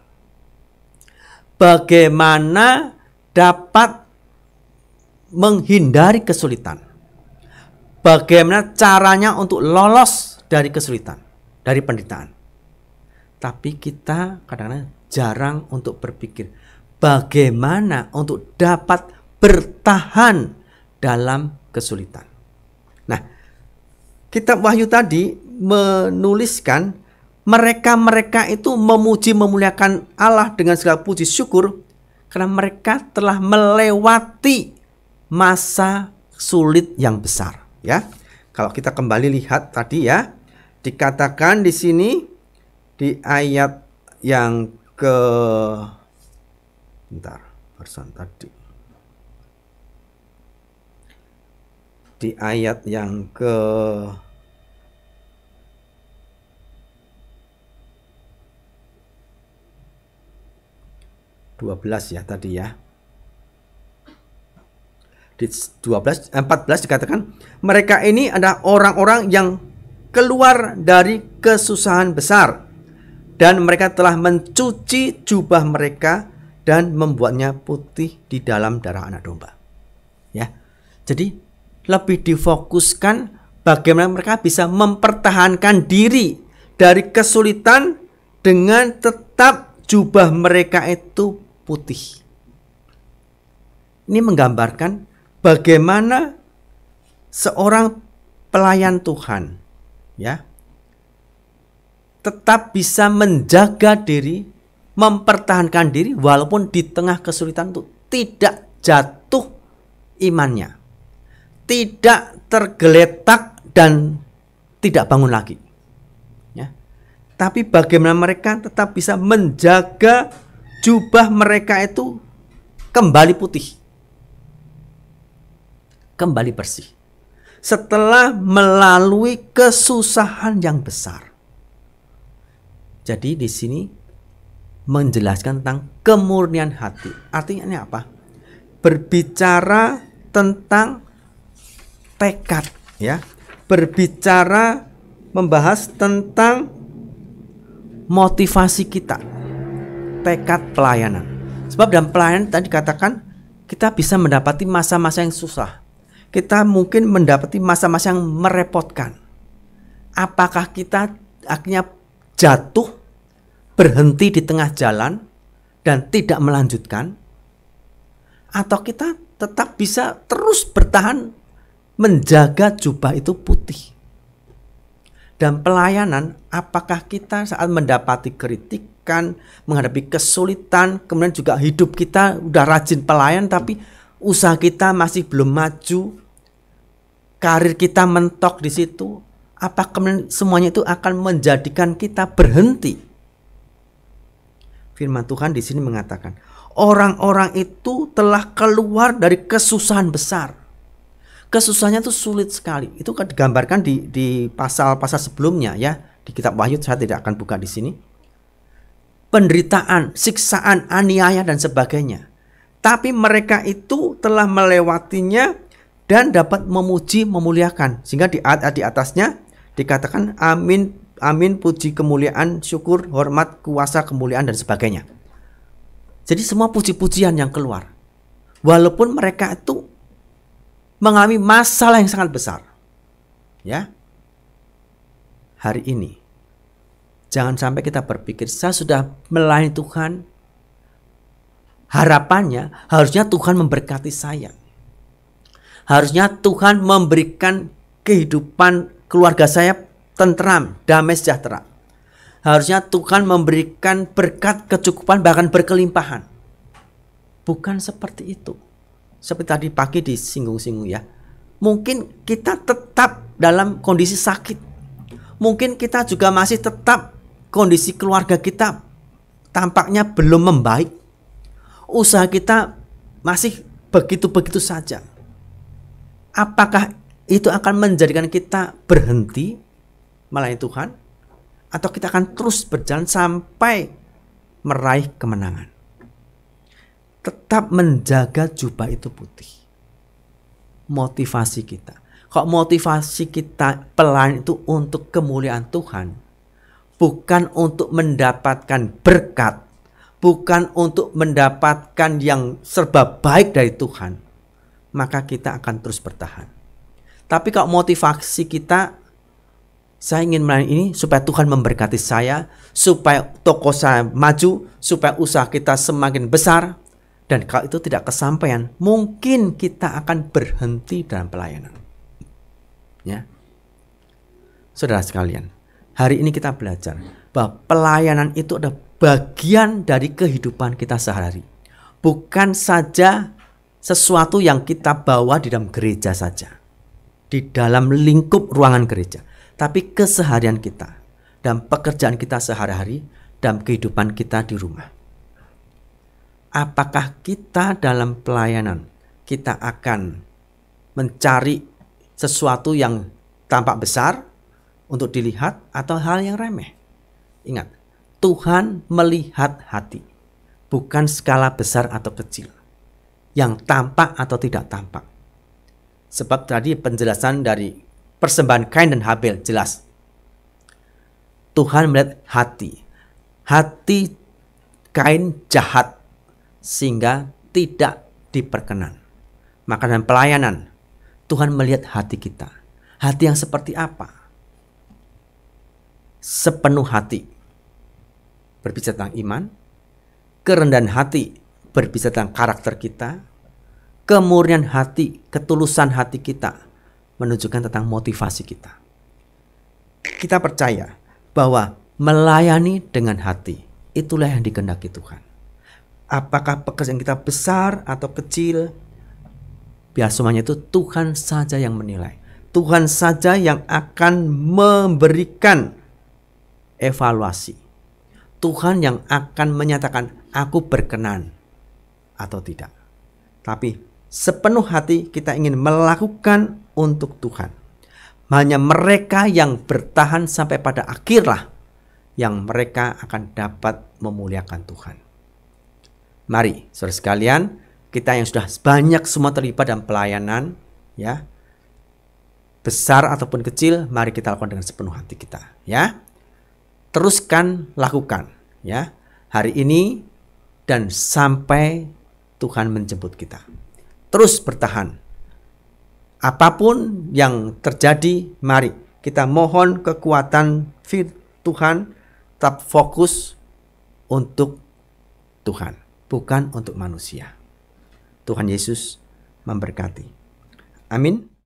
Bagaimana dapat menghindari kesulitan bagaimana caranya untuk lolos dari kesulitan, dari penderitaan. Tapi kita kadang-kadang jarang untuk berpikir bagaimana untuk dapat bertahan dalam kesulitan. Nah, kitab Wahyu tadi menuliskan mereka-mereka itu memuji memuliakan Allah dengan segala puji syukur karena mereka telah melewati masa sulit yang besar ya. Kalau kita kembali lihat tadi ya, dikatakan di sini di ayat yang ke bentar, persen tadi. Di ayat yang ke dua belas ya tadi ya di 12 14 eh, dikatakan mereka ini adalah orang-orang yang keluar dari kesusahan besar dan mereka telah mencuci jubah mereka dan membuatnya putih di dalam darah anak domba. Ya. Jadi lebih difokuskan bagaimana mereka bisa mempertahankan diri dari kesulitan dengan tetap jubah mereka itu putih. Ini menggambarkan bagaimana seorang pelayan Tuhan ya tetap bisa menjaga diri, mempertahankan diri walaupun di tengah kesulitan itu tidak jatuh imannya. Tidak tergeletak dan tidak bangun lagi. Ya. Tapi bagaimana mereka tetap bisa menjaga jubah mereka itu kembali putih kembali bersih. Setelah melalui kesusahan yang besar. Jadi di sini menjelaskan tentang kemurnian hati. Artinya ini apa? Berbicara tentang tekad ya. Berbicara membahas tentang motivasi kita. Tekad pelayanan. Sebab dalam pelayanan tadi katakan kita bisa mendapati masa-masa yang susah kita mungkin mendapati masa-masa yang merepotkan. Apakah kita akhirnya jatuh, berhenti di tengah jalan, dan tidak melanjutkan? Atau kita tetap bisa terus bertahan menjaga jubah itu putih? Dan pelayanan, apakah kita saat mendapati kritikan, menghadapi kesulitan, kemudian juga hidup kita udah rajin pelayan tapi usaha kita masih belum maju, karir kita mentok di situ, apa semuanya itu akan menjadikan kita berhenti? Firman Tuhan di sini mengatakan, orang-orang itu telah keluar dari kesusahan besar. Kesusahannya itu sulit sekali. Itu kan digambarkan di di pasal-pasal sebelumnya ya, di kitab Wahyu saya tidak akan buka di sini. Penderitaan, siksaan, aniaya dan sebagainya. Tapi mereka itu telah melewatinya dan dapat memuji memuliakan sehingga di ayat di atasnya dikatakan amin amin puji kemuliaan syukur hormat kuasa kemuliaan dan sebagainya jadi semua puji-pujian yang keluar walaupun mereka itu mengalami masalah yang sangat besar ya hari ini jangan sampai kita berpikir saya sudah melayani Tuhan harapannya harusnya Tuhan memberkati saya harusnya Tuhan memberikan kehidupan keluarga saya tentram, damai sejahtera. Harusnya Tuhan memberikan berkat, kecukupan, bahkan berkelimpahan. Bukan seperti itu. Seperti tadi pagi disinggung-singgung ya. Mungkin kita tetap dalam kondisi sakit. Mungkin kita juga masih tetap kondisi keluarga kita tampaknya belum membaik. Usaha kita masih begitu-begitu saja apakah itu akan menjadikan kita berhenti melayani Tuhan atau kita akan terus berjalan sampai meraih kemenangan. Tetap menjaga jubah itu putih. Motivasi kita. kok motivasi kita pelan itu untuk kemuliaan Tuhan, bukan untuk mendapatkan berkat, bukan untuk mendapatkan yang serba baik dari Tuhan, maka kita akan terus bertahan. Tapi kalau motivasi kita, saya ingin melayani ini supaya Tuhan memberkati saya, supaya toko saya maju, supaya usaha kita semakin besar, dan kalau itu tidak kesampaian, mungkin kita akan berhenti dalam pelayanan. Ya. Saudara sekalian, hari ini kita belajar bahwa pelayanan itu adalah bagian dari kehidupan kita sehari-hari. Bukan saja sesuatu yang kita bawa di dalam gereja saja. Di dalam lingkup ruangan gereja. Tapi keseharian kita. Dan pekerjaan kita sehari-hari. Dan kehidupan kita di rumah. Apakah kita dalam pelayanan. Kita akan mencari sesuatu yang tampak besar untuk dilihat atau hal yang remeh. Ingat, Tuhan melihat hati, bukan skala besar atau kecil yang tampak atau tidak tampak. Sebab tadi penjelasan dari persembahan Kain dan Habel jelas. Tuhan melihat hati. Hati Kain jahat sehingga tidak diperkenan. Makanan pelayanan Tuhan melihat hati kita. Hati yang seperti apa? Sepenuh hati. Berbicara tentang iman, kerendahan hati berbicara tentang karakter kita, kemurnian hati, ketulusan hati kita menunjukkan tentang motivasi kita. Kita percaya bahwa melayani dengan hati itulah yang dikehendaki Tuhan. Apakah pekerjaan kita besar atau kecil? Biar semuanya itu Tuhan saja yang menilai. Tuhan saja yang akan memberikan evaluasi. Tuhan yang akan menyatakan aku berkenan atau tidak. Tapi sepenuh hati kita ingin melakukan untuk Tuhan. Hanya mereka yang bertahan sampai pada akhirlah yang mereka akan dapat memuliakan Tuhan. Mari, saudara sekalian, kita yang sudah banyak semua terlibat dalam pelayanan, ya, besar ataupun kecil, mari kita lakukan dengan sepenuh hati kita, ya. Teruskan lakukan, ya. Hari ini dan sampai Tuhan menjemput kita. Terus bertahan. Apapun yang terjadi, mari kita mohon kekuatan Tuhan tetap fokus untuk Tuhan, bukan untuk manusia. Tuhan Yesus memberkati. Amin.